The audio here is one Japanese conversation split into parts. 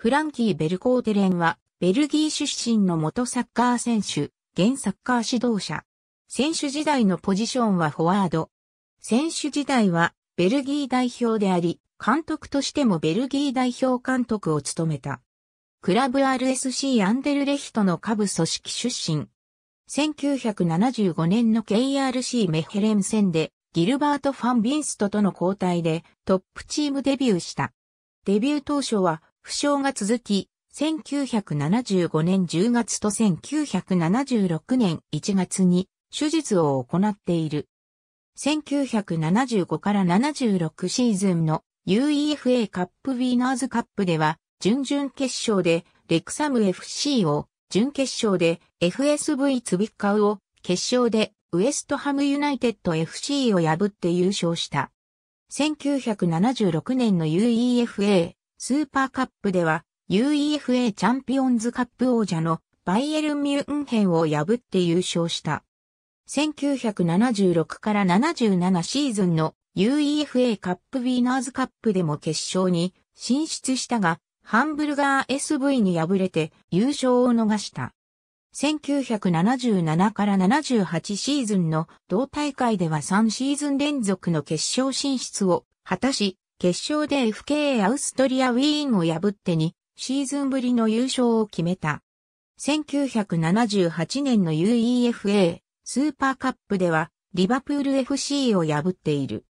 フランキー・ベルコーテレンは、ベルギー出身の元サッカー選手、現サッカー指導者。選手時代のポジションはフォワード。選手時代は、ベルギー代表であり、監督としてもベルギー代表監督を務めた。クラブ RSC アンデルレヒトの下部組織出身。1975年の KRC メヘレン戦で、ギルバート・ファン・ビンストとの交代でトップチームデビューした。デビュー当初は負傷が続き、1975年10月と1976年1月に手術を行っている。1975から76シーズンの UEFA カップウィーナーズカップでは、準々決勝でレクサム FC を、準決勝で FSV ツビッカウを、決勝でウエストハムユナイテッド FC を破って優勝した。1976年の UEFA スーパーカップでは UEFA チャンピオンズカップ王者のバイエルン・ミュンヘンを破って優勝した。1976から77シーズンの UEFA カップウィーナーズカップでも決勝に進出したが、ハンブルガー SV に敗れて優勝を逃した。1977から78シーズンの同大会では3シーズン連続の決勝進出を果たし、決勝で FK アウストリアウィーンを破って2シーズンぶりの優勝を決めた。1978年の UEFA スーパーカップではリバプール FC を破っている。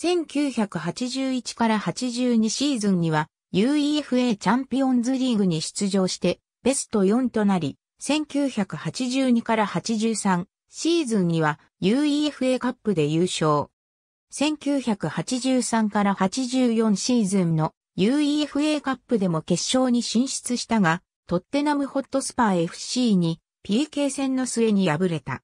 1981から82シーズンには UEFA チャンピオンズリーグに出場してベスト4となり、1982から83シーズンには UEFA カップで優勝。1983から84シーズンの UEFA カップでも決勝に進出したが、トッテナムホットスパー FC に PK 戦の末に敗れた。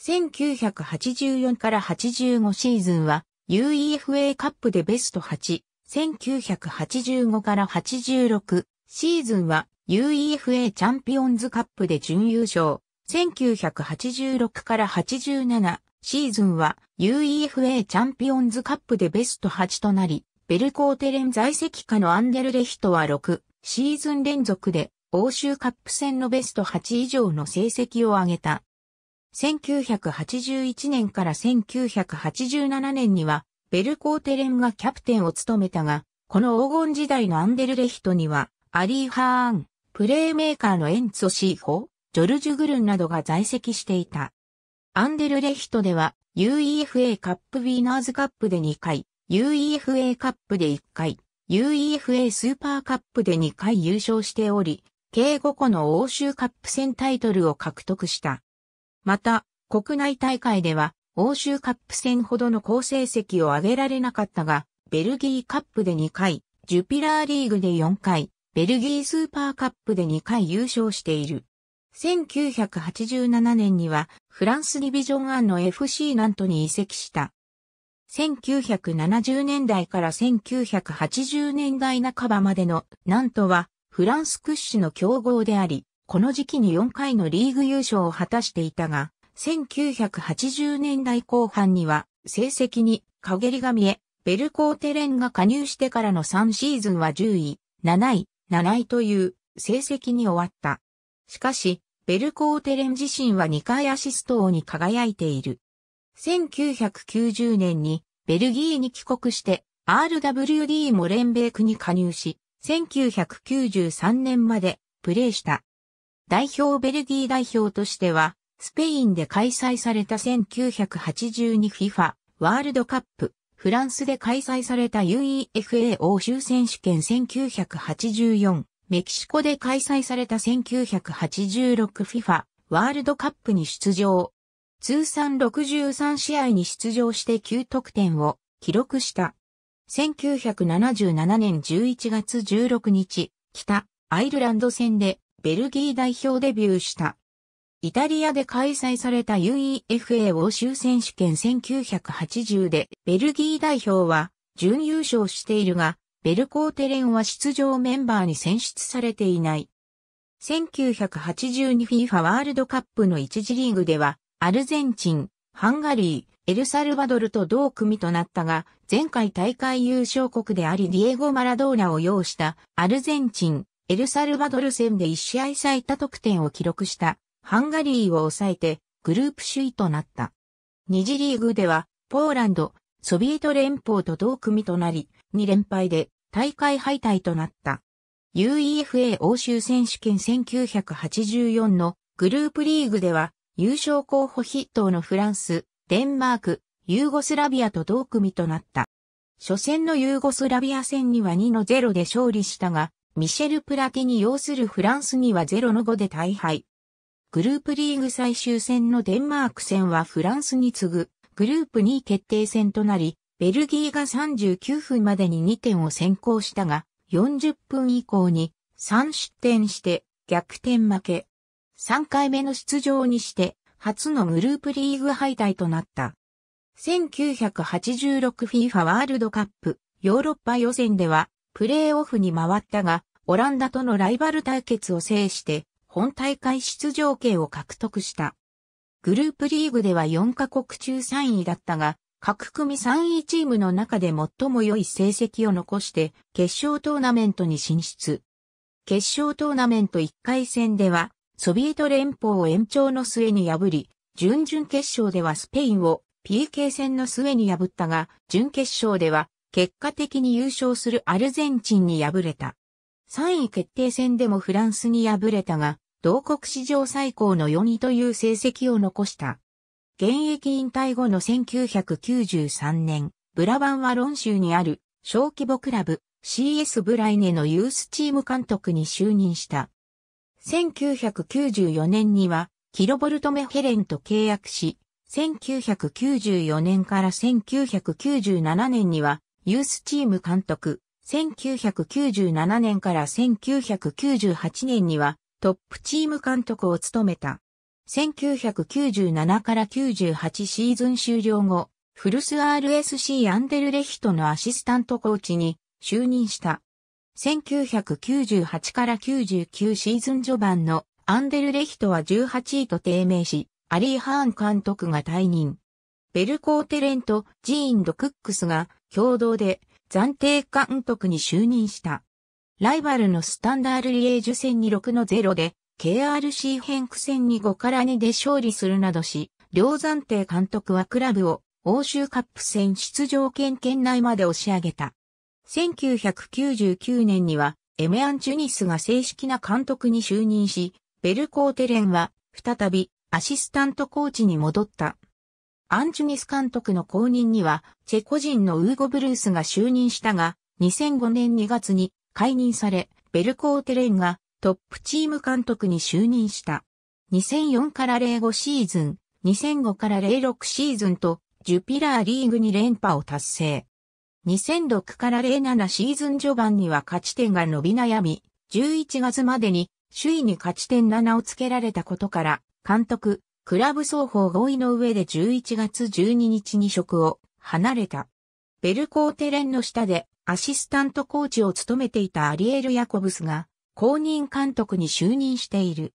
1984から85シーズンは UEFA カップでベスト8、1985から86シーズンは UEFA チャンピオンズカップで準優勝、1986から87シーズンは UEFA チャンピオンズカップでベスト8となり、ベルコーテレン在籍下のアンデルレヒトは6シーズン連続で欧州カップ戦のベスト8以上の成績を挙げた。1981年から1987年にはベルコーテレンがキャプテンを務めたが、この黄金時代のアンデルレヒトにはアリー・ハーン、プレーメーカーのエンツォ・シーホ、ジョルジュ・グルンなどが在籍していた。アンデルレヒトでは UEFA カップウィーナーズカップで2回、UEFA カップで1回、UEFA スーパーカップで2回優勝しており、計5個の欧州カップ戦タイトルを獲得した。また、国内大会では欧州カップ戦ほどの好成績を上げられなかったが、ベルギーカップで2回、ジュピラーリーグで4回、ベルギースーパーカップで2回優勝している。1987年にはフランスディビジョン1の FC ナントに移籍した。1970年代から1980年代半ばまでのナントはフランス屈指の強豪であり、この時期に4回のリーグ優勝を果たしていたが、1980年代後半には成績に陰りが見え、ベルコーテレンが加入してからの3シーズンは10位、7位、7位という成績に終わった。しかし、ベルコーテレン自身は2回アシスト王に輝いている。1990年にベルギーに帰国して RWD モレンベークに加入し、1993年までプレーした。代表ベルギー代表としては、スペインで開催された 1982FIFA ワールドカップ、フランスで開催された UEFA 欧州選手権1984、メキシコで開催された 1986FIFA ワールドカップに出場。通算63試合に出場して9得点を記録した。1977年11月16日、北アイルランド戦でベルギー代表デビューした。イタリアで開催された UEFA 欧州選手権1980でベルギー代表は準優勝しているがベルコーテレンは出場メンバーに選出されていない。1982FIFA ワールドカップの一次リーグでは、アルゼンチン、ハンガリー、エルサルバドルと同組となったが、前回大会優勝国でありディエゴ・マラドーナを擁したアルゼンチン、エルサルバドル戦で1試合最多得点を記録したハンガリーを抑えてグループ首位となった。二次リーグではポーランド、ソビエト連邦と同組となり、2連敗で大会敗退となった。UEFA 欧州選手権1984のグループリーグでは優勝候補筆頭のフランス、デンマーク、ユーゴスラビアと同組となった。初戦のユーゴスラビア戦には2の0で勝利したが、ミシェル・プラティに要するフランスには0の5で大敗。グループリーグ最終戦のデンマーク戦はフランスに次ぐグループ2決定戦となり、ベルギーが39分までに2点を先行したが、40分以降に3失点して逆転負け。3回目の出場にして初のグループリーグ敗退となった。1986FIFA ワールドカップヨーロッパ予選ではプレーオフに回ったが、オランダとのライバル対決を制して本大会出場権を獲得した。グループリーグでは4カ国中3位だったが、各組3位チームの中で最も良い成績を残して決勝トーナメントに進出。決勝トーナメント1回戦では、ソビエト連邦を延長の末に破り、準々決勝ではスペインを PK 戦の末に破ったが、準決勝では結果的に優勝するアルゼンチンに敗れた。3位決定戦でもフランスに敗れたが、同国史上最高の4位という成績を残した。現役引退後の1993年、ブラバンはロン州にある小規模クラブ CS ブライネのユースチーム監督に就任した。1994年にはキロボルトメヘレンと契約し、1994年から1997年にはユースチーム監督、1997年から1998年にはトップチーム監督を務めた。1997から98シーズン終了後、フルス RSC アンデルレヒトのアシスタントコーチに就任した。1998から99シーズン序盤のアンデルレヒトは18位と低迷し、アリー・ハーン監督が退任。ベルコーテレンとジーンド・クックスが共同で暫定監督に就任した。ライバルのスタンダールリエージュ戦に6の0で KRC 変苦戦に5から2で勝利するなどし、両暫定監督はクラブを欧州カップ戦出場権圏内まで押し上げた。1999年にはエメアン・チュニスが正式な監督に就任し、ベルコーテレンは再びアシスタントコーチに戻った。アンチュニス監督の後任にはチェコ人のウーゴ・ブルースが就任したが、2005年2月に解任され、ベルコーテレンがトップチーム監督に就任した。2004から05シーズン、2005から06シーズンと、ジュピラーリーグに連覇を達成。2006から07シーズン序盤には勝ち点が伸び悩み、11月までに首位に勝ち点7をつけられたことから、監督、クラブ双方合意の上で11月12日に職を離れた。ベルコーテレンの下でアシスタントコーチを務めていたアリエル・ヤコブスが公認監督に就任している。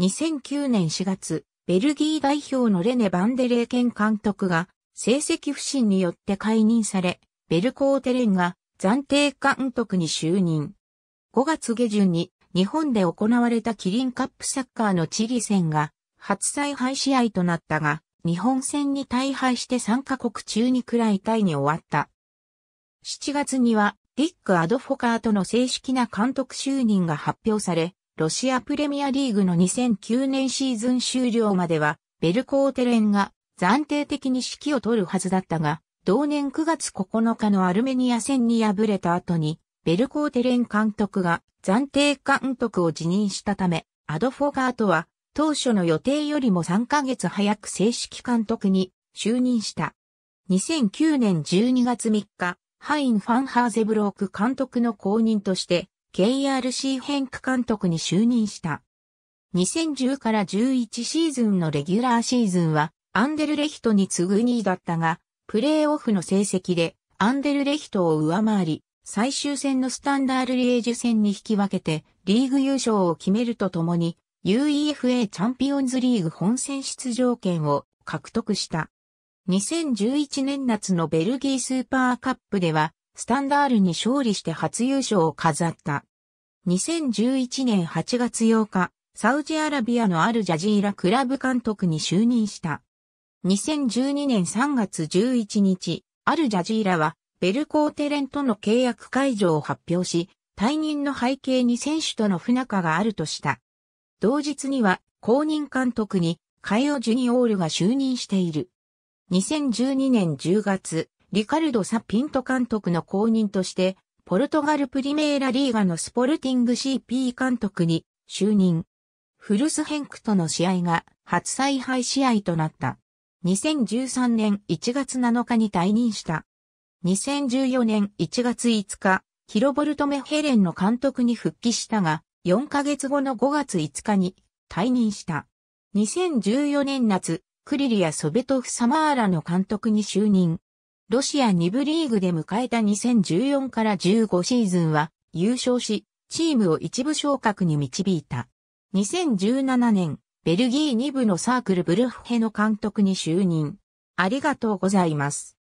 2009年4月、ベルギー代表のレネ・バンデレーケン監督が成績不振によって解任され、ベルコーテレンが暫定監督に就任。5月下旬に日本で行われたキリンカップサッカーのチリ戦が初再敗試合となったが、日本戦に大敗して3カ国中に暗いタイに終わった。7月にはディック・アドフォカートの正式な監督就任が発表され、ロシアプレミアリーグの2009年シーズン終了までは、ベルコーテレンが暫定的に指揮を取るはずだったが、同年9月9日のアルメニア戦に敗れた後に、ベルコーテレン監督が暫定監督を辞任したため、アドフォカートは当初の予定よりも3ヶ月早く正式監督に就任した。2009年12月3日、ハイン・ファンハーゼブローク監督の後任として、KRC ンク監督に就任した。2010から11シーズンのレギュラーシーズンは、アンデルレヒトに次ぐ2位だったが、プレーオフの成績で、アンデルレヒトを上回り、最終戦のスタンダールリエージュ戦に引き分けて、リーグ優勝を決めるとともに、UEFA チャンピオンズリーグ本戦出場権を獲得した。2011年夏のベルギースーパーカップでは、スタンダールに勝利して初優勝を飾った。2011年8月8日、サウジアラビアのアルジャジーラクラブ監督に就任した。2012年3月11日、アルジャジーラはベルコーテレンとの契約解除を発表し、退任の背景に選手との不仲があるとした。同日には公認監督にカイオ・ジュニオールが就任している。2012年10月、リカルド・サ・ピント監督の後任として、ポルトガルプリメーラリーガのスポルティング CP 監督に就任。フルスヘンクとの試合が初采配試合となった。2013年1月7日に退任した。2014年1月5日、キロボルト・メヘレンの監督に復帰したが、4ヶ月後の5月5日に退任した。2014年夏、クリリア・ソベトフ・サマーラの監督に就任。ロシア2部リーグで迎えた2014から15シーズンは優勝し、チームを一部昇格に導いた。2017年、ベルギー2部のサークルブルフヘの監督に就任。ありがとうございます。